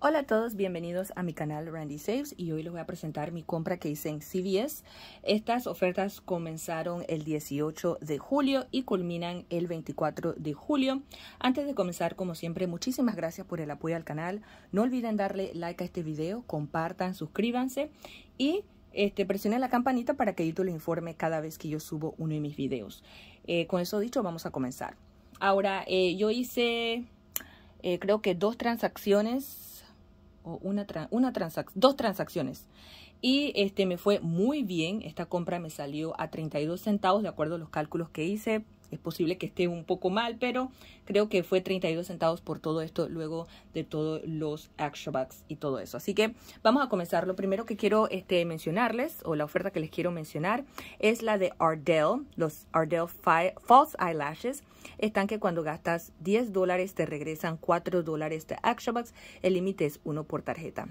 Hola a todos, bienvenidos a mi canal Randy Saves y hoy les voy a presentar mi compra que hice en CVS. Estas ofertas comenzaron el 18 de julio y culminan el 24 de julio. Antes de comenzar, como siempre, muchísimas gracias por el apoyo al canal. No olviden darle like a este video, compartan, suscríbanse y este, presionen la campanita para que YouTube les informe cada vez que yo subo uno de mis videos. Eh, con eso dicho, vamos a comenzar. Ahora, eh, yo hice... Eh, creo que dos transacciones una, una dos transacciones. Y este me fue muy bien, esta compra me salió a 32 centavos de acuerdo a los cálculos que hice es posible que esté un poco mal, pero creo que fue 32 centavos por todo esto, luego de todos los action bucks y todo eso. Así que vamos a comenzar. Lo primero que quiero este, mencionarles, o la oferta que les quiero mencionar, es la de Ardell, los Ardell False Eyelashes. Están que cuando gastas 10 dólares te regresan 4 dólares de action bucks, el límite es uno por tarjeta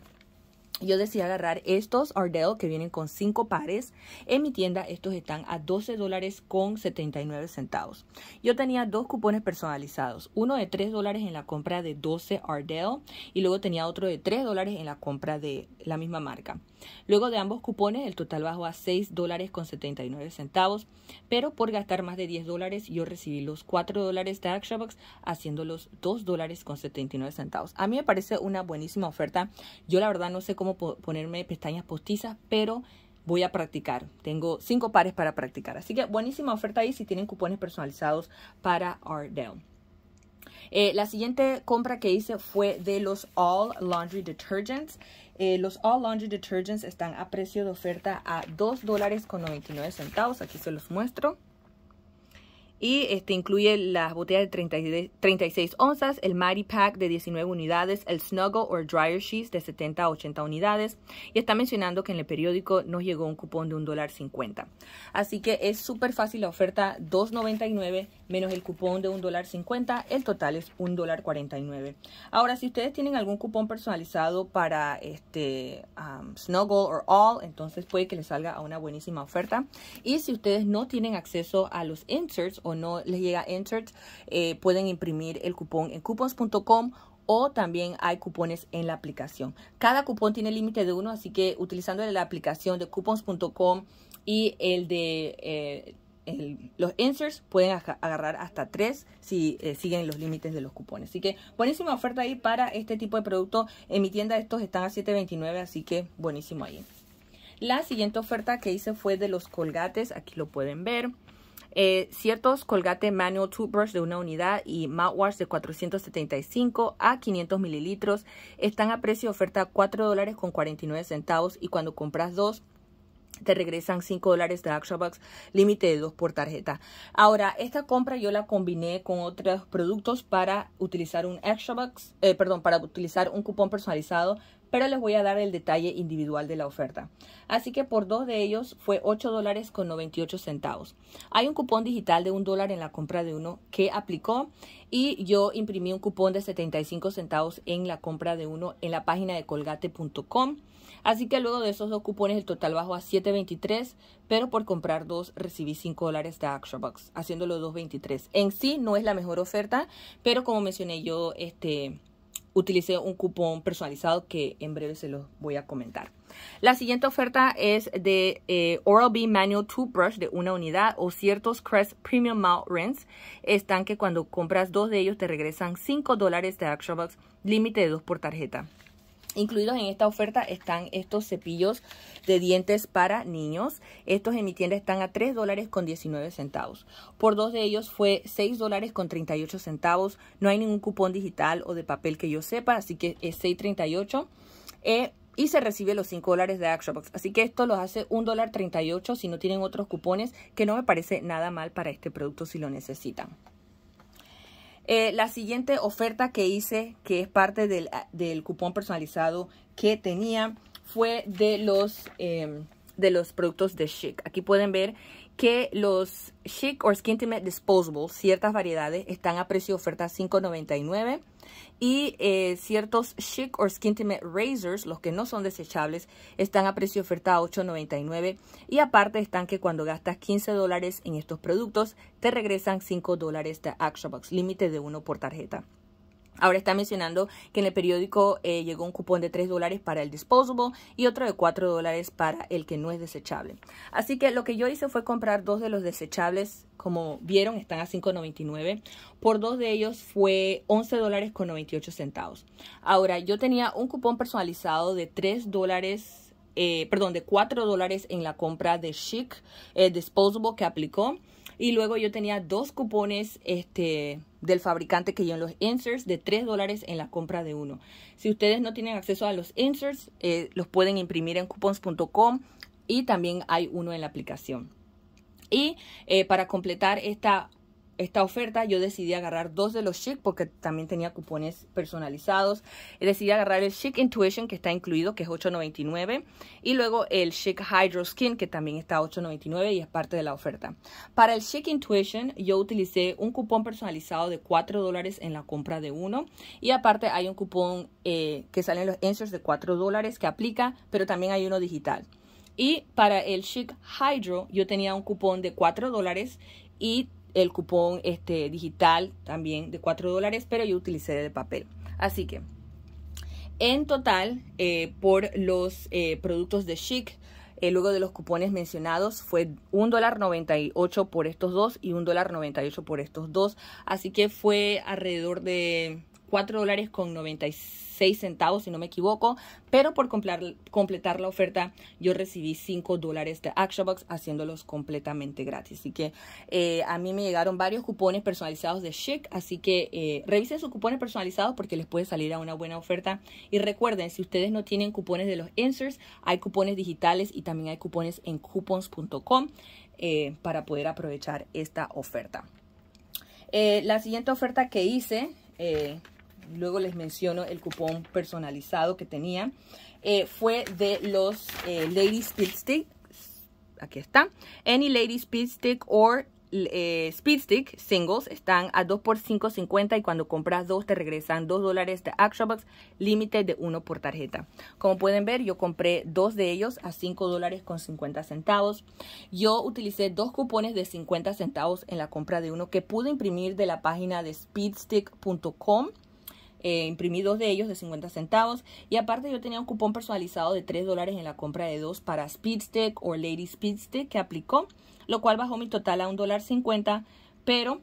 yo decidí agarrar estos Ardell que vienen con 5 pares. En mi tienda estos están a $12.79. dólares con centavos. Yo tenía dos cupones personalizados. Uno de 3 dólares en la compra de 12 Ardell y luego tenía otro de 3 dólares en la compra de la misma marca. Luego de ambos cupones, el total bajó a seis dólares con nueve centavos, pero por gastar más de 10 dólares, yo recibí los 4 dólares de ActionBox, haciéndolos dos dólares con nueve centavos. A mí me parece una buenísima oferta. Yo la verdad no sé cómo ponerme pestañas postizas, pero voy a practicar. Tengo cinco pares para practicar. Así que buenísima oferta ahí si tienen cupones personalizados para Ardell. Eh, la siguiente compra que hice fue de los All Laundry Detergents. Eh, los All Laundry Detergents están a precio de oferta a $2.99 centavos. Aquí se los muestro y este incluye las botellas de 36 onzas, el Mari Pack de 19 unidades, el Snuggle or Dryer Sheets de 70 a 80 unidades y está mencionando que en el periódico nos llegó un cupón de $1.50. Así que es súper fácil la oferta, $2.99 menos el cupón de $1.50, el total es $1.49. Ahora, si ustedes tienen algún cupón personalizado para este um, Snuggle or All, entonces puede que les salga a una buenísima oferta. Y si ustedes no tienen acceso a los inserts o no les llega entered, eh, pueden imprimir el cupón en coupons.com o también hay cupones en la aplicación. Cada cupón tiene límite de uno, así que utilizando la aplicación de coupons.com y el de eh, los inserts pueden agarrar hasta tres si eh, siguen los límites de los cupones. Así que buenísima oferta ahí para este tipo de producto. En mi tienda estos están a $7.29, así que buenísimo ahí. La siguiente oferta que hice fue de los colgates, aquí lo pueden ver. Eh, ciertos Colgate Manual Toothbrush de una unidad y mouthwash de 475 a 500 mililitros están a precio de oferta 4 dólares con 49 centavos y cuando compras dos te regresan 5 dólares de extra límite de 2 por tarjeta. Ahora, esta compra yo la combiné con otros productos para utilizar un extra Bucks, eh, perdón, para utilizar un cupón personalizado pero les voy a dar el detalle individual de la oferta. Así que por dos de ellos fue $8.98. dólares con 98 centavos. Hay un cupón digital de un dólar en la compra de uno que aplicó y yo imprimí un cupón de 75 centavos en la compra de uno en la página de colgate.com. Así que luego de esos dos cupones el total bajó a 7.23, pero por comprar dos recibí 5 dólares de ActionBox, haciéndolo 2.23. En sí no es la mejor oferta, pero como mencioné yo, este utilicé un cupón personalizado que en breve se los voy a comentar. La siguiente oferta es de eh, Oral-B Manual Toothbrush de una unidad o ciertos Crest Premium Mouth Rinse. Están que cuando compras dos de ellos te regresan 5 dólares de Action Box, límite de dos por tarjeta. Incluidos en esta oferta están estos cepillos de dientes para niños. Estos en mi tienda están a $3.19. dólares con 19 centavos. Por dos de ellos fue 6 dólares con 38 centavos. No hay ningún cupón digital o de papel que yo sepa, así que es 6.38. Eh, y se recibe los 5 dólares de ActionBox. Así que esto los hace $1.38 si no tienen otros cupones, que no me parece nada mal para este producto si lo necesitan. Eh, la siguiente oferta que hice, que es parte del, ah, del cupón personalizado que tenía, fue de los, em, de los productos de Chic. Aquí pueden ver que los Chic or Skin Intimate Disposable, ciertas variedades, están a precio de oferta 5.99 y eh, ciertos Chic or Skin Intimate Razors, los que no son desechables, están a precio de oferta 8.99 y aparte están que cuando gastas 15 dólares en estos productos, te regresan 5 dólares de Action Box, límite de uno por tarjeta. Ahora está mencionando que en el periódico eh, llegó un cupón de 3 dólares para el disposable y otro de 4 dólares para el que no es desechable. Así que lo que yo hice fue comprar dos de los desechables, como vieron están a 5.99. Por dos de ellos fue 11 dólares con 98 centavos. Ahora yo tenía un cupón personalizado de 3 dólares eh, perdón, de 4 dólares en la compra de Chic eh, Disposable que aplicó. Y luego yo tenía dos cupones este, del fabricante que en los inserts de 3 dólares en la compra de uno. Si ustedes no tienen acceso a los inserts, eh, los pueden imprimir en coupons.com y también hay uno en la aplicación. Y para completar esta esta oferta, yo decidí agarrar dos de los Chic porque también tenía cupones personalizados. Decidí agarrar el Chic Intuition que está incluido, que es $8.99, y luego el Chic Hydro Skin que también está $8.99 y es parte de la oferta. Para el Chic Intuition yo utilicé un cupón personalizado de $4 dólares en la compra de uno y aparte hay un cupón eh, que sale en los answers de $4 dólares que aplica, pero también hay uno digital. Y para el Chic Hydro yo tenía un cupón de $4 dólares y el cupón este, digital también de 4 dólares, pero yo utilicé de papel. Así que en total, eh, por los eh, productos de Chic, eh, luego de los cupones mencionados, fue $1.98 por estos dos y $1.98 por estos dos. Así que fue alrededor de 4 dólares con 96 centavos, si no me equivoco, pero por comprar completar la oferta yo recibí 5 dólares de ActionBox haciéndolos completamente gratis. Así que eh, a mí me llegaron varios cupones personalizados de Chic, así que eh, revisen sus cupones personalizados porque les puede salir a una buena oferta. Y recuerden, si ustedes no tienen cupones de los answers hay cupones digitales y también hay cupones en coupons.com eh, para poder aprovechar esta oferta. la siguiente oferta que hice luego les menciono el cupón personalizado que tenía, eh, fue de los eh, Lady Speed Stick. Aquí está. Any Lady Speed Stick or eh, Speed Stick Singles están a 2 por 5.50 y cuando compras dos te regresan 2 dólares de Action Box, límite de 1 por tarjeta. Como pueden ver, yo compré dos de ellos a 5 dólares con 50 centavos. Yo utilicé dos cupones de 50 centavos en la compra de uno que pude imprimir de la página de speedstick.com eh, imprimí dos de ellos de 50 centavos. Y aparte yo tenía un cupón personalizado de 3 dólares en la compra de dos para Speedstick o Lady Speedstick que aplicó, lo cual bajó mi total a dólar cincuenta pero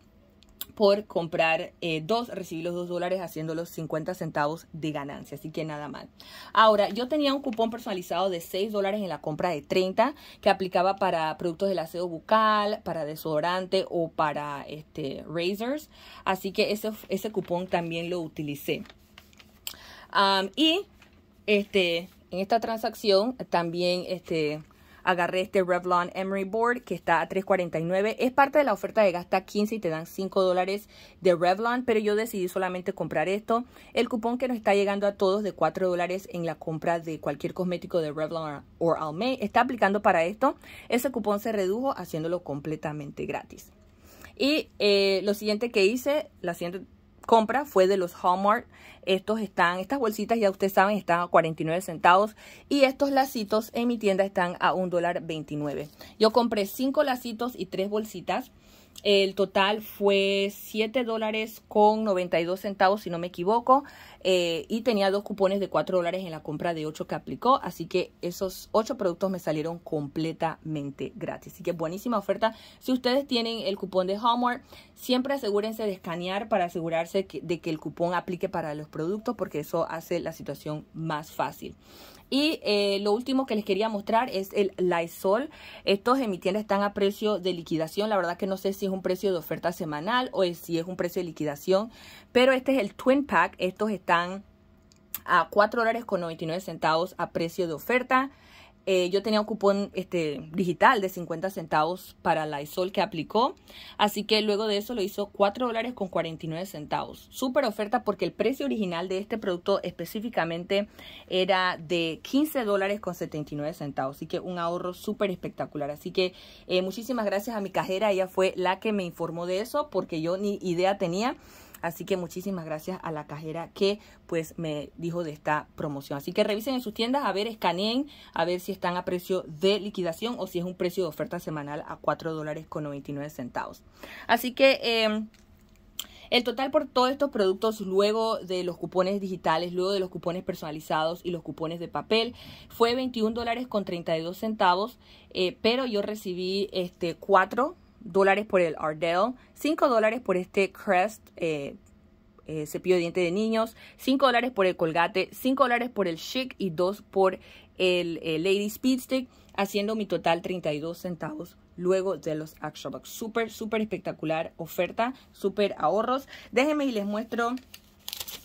por comprar eh, dos, recibí los dos dólares haciendo los 50 centavos de ganancia, así que nada mal. Ahora, yo tenía un cupón personalizado de 6 dólares en la compra de 30 que aplicaba para productos del aseo bucal, para desodorante o para este, razors, así que ese, ese cupón también lo utilicé. y este, en esta transacción también este, agarré este Revlon Emery Board que está a $3.49. Es parte de la oferta de gasta 15 y te dan 5 dólares de Revlon, pero yo decidí solamente comprar esto. El cupón que nos está llegando a todos de 4 dólares en la compra de cualquier cosmético de Revlon o Almay está aplicando para esto. Ese cupón se redujo haciéndolo completamente gratis. Y eh, lo siguiente que hice, la siguiente compra fue de los Hallmark. Estos están, estas bolsitas ya ustedes saben están a 49 centavos y estos lacitos en mi tienda están a $1.29. dólar Yo compré 5 lacitos y 3 bolsitas. El total fue 7 dólares con 92 centavos, si no me equivoco. Eh, y tenía dos cupones de 4 dólares en la compra de 8 que aplicó. Así que esos 8 productos me salieron completamente gratis. Así que buenísima oferta. Si ustedes tienen el cupón de Homework, siempre asegúrense de escanear para asegurarse de que el cupón aplique para los productos porque eso hace la situación más fácil. Y eh, lo último que les quería mostrar es el Lysol. Estos en mi tienda están a precio de liquidación. La verdad que no sé si es un precio de oferta semanal o si es un precio de liquidación. Pero este es el Twin Pack. Estos están a 4 dólares con 99 centavos a precio de oferta. Eh, yo tenía un cupón este, digital de 50 centavos para la ISOL que aplicó. Así que luego de eso lo hizo 4 dólares con 49 centavos. Súper oferta porque el precio original de este producto específicamente era de 15 dólares con 79 centavos. Así que un ahorro súper espectacular. Así que eh, muchísimas gracias a mi cajera. Ella fue la que me informó de eso porque yo ni idea tenía. Así que muchísimas gracias a la cajera que pues me dijo de esta promoción. Así que revisen en sus tiendas, a ver, escaneen, a ver si están a precio de liquidación o si es un precio de oferta semanal a 4 dólares con 99 centavos. Así que... Em, el total por todos estos productos, luego de los cupones digitales, luego de los cupones personalizados y los cupones de papel, fue 21 dólares con 32 centavos, eh, pero yo recibí este 4 dólares por el Ardell, 5 dólares por este Crest eh, eh, cepillo de diente de niños, 5 dólares por el Colgate, 5 dólares por el Chic y 2 por el, eh, Lady Speed Stick, haciendo mi total 32 centavos luego de los Action Bucks. Súper, súper espectacular oferta, súper ahorros. Déjenme y les muestro.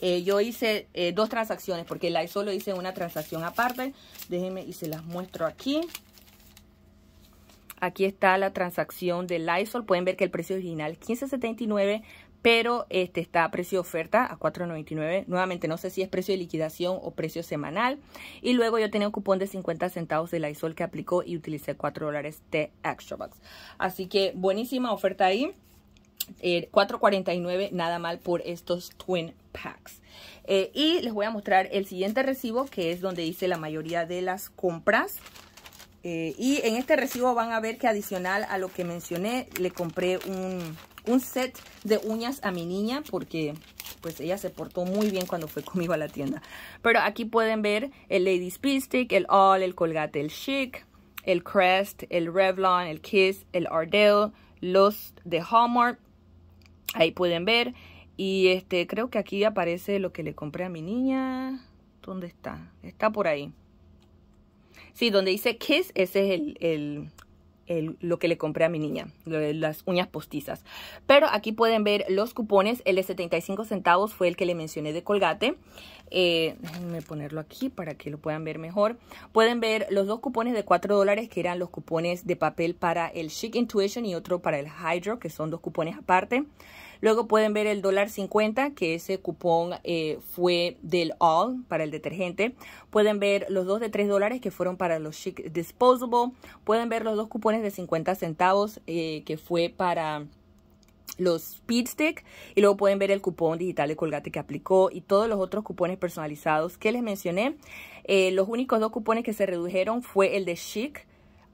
yo hice dos transacciones porque la solo hice una transacción aparte. Déjenme y se las muestro aquí. Aquí está la transacción de Lysol. Pueden ver que el precio original es 15.79, pero este está a precio de oferta a 4.99. Nuevamente no sé si es precio de liquidación o precio semanal. Y luego yo tenía un cupón de 50 centavos de Lysol que aplicó y utilicé 4 de Extra Bucks. Así que buenísima oferta ahí. 4.49 eh, nada mal por estos twin packs eh, y les voy a mostrar el siguiente recibo que es donde hice la mayoría de las compras eh, y en este recibo van a ver que adicional a lo que mencioné, le compré un, set de uñas a mi niña porque pues ella se portó muy bien cuando fue conmigo a la tienda. Pero aquí pueden ver el Lady's Pistick, el All, el Colgate, el Chic, el Crest, el Revlon, el Kiss, el Ardell, los de Hallmark. Ahí pueden ver. Y este creo que aquí aparece lo que le compré a mi niña. ¿Dónde está? Está por ahí. Sí, donde dice Kiss, ese es el, lo que le compré a mi niña, las uñas postizas. Pero aquí pueden ver los cupones. El de 75 centavos fue el que le mencioné de Colgate. Eh, déjenme ponerlo aquí para que lo puedan ver mejor. Pueden ver los dos cupones de 4 dólares que eran los cupones de papel para el Chic Intuition y otro para el Hydro, que son dos cupones aparte. Luego pueden ver el dólar 50, que ese cupón eh, fue del All para el detergente. Pueden ver los dos de 3 dólares que fueron para los Chic Disposable. Pueden ver los dos cupones de 50 centavos eh, que fue para los Speed Stick y luego pueden ver el cupón digital de Colgate que aplicó y todos los otros cupones personalizados que les mencioné. Eh, los únicos dos cupones que se redujeron fue el de Chic,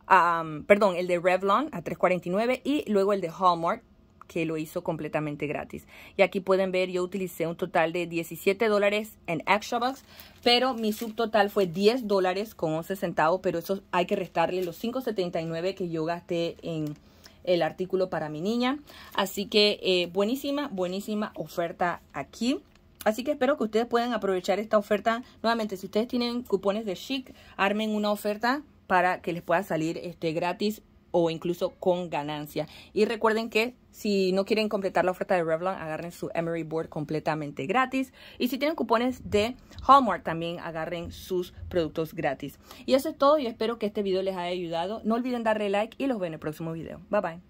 perdón, el de Revlon a 3.49 y luego el de Hallmark que lo hizo completamente gratis. Y aquí pueden ver, yo utilicé un total de 17 dólares en Extra Bucks, pero mi subtotal fue 10 dólares con 11 centavos, pero eso hay que restarle los 5.79 que yo gasté en el artículo para mi niña. Así que eh, buenísima, buenísima oferta aquí. Así que espero que ustedes puedan aprovechar esta oferta. Nuevamente, si ustedes tienen cupones de Chic, armen una oferta para que les pueda salir este gratis o incluso con ganancia. Y recuerden que si no quieren completar la oferta de Revlon, agarren su Emery Board completamente gratis. Y si tienen cupones de Hallmark, también agarren sus productos gratis. Y eso es todo. Y espero que este video les haya ayudado. No olviden darle like y los veo en el próximo video. Bye, bye.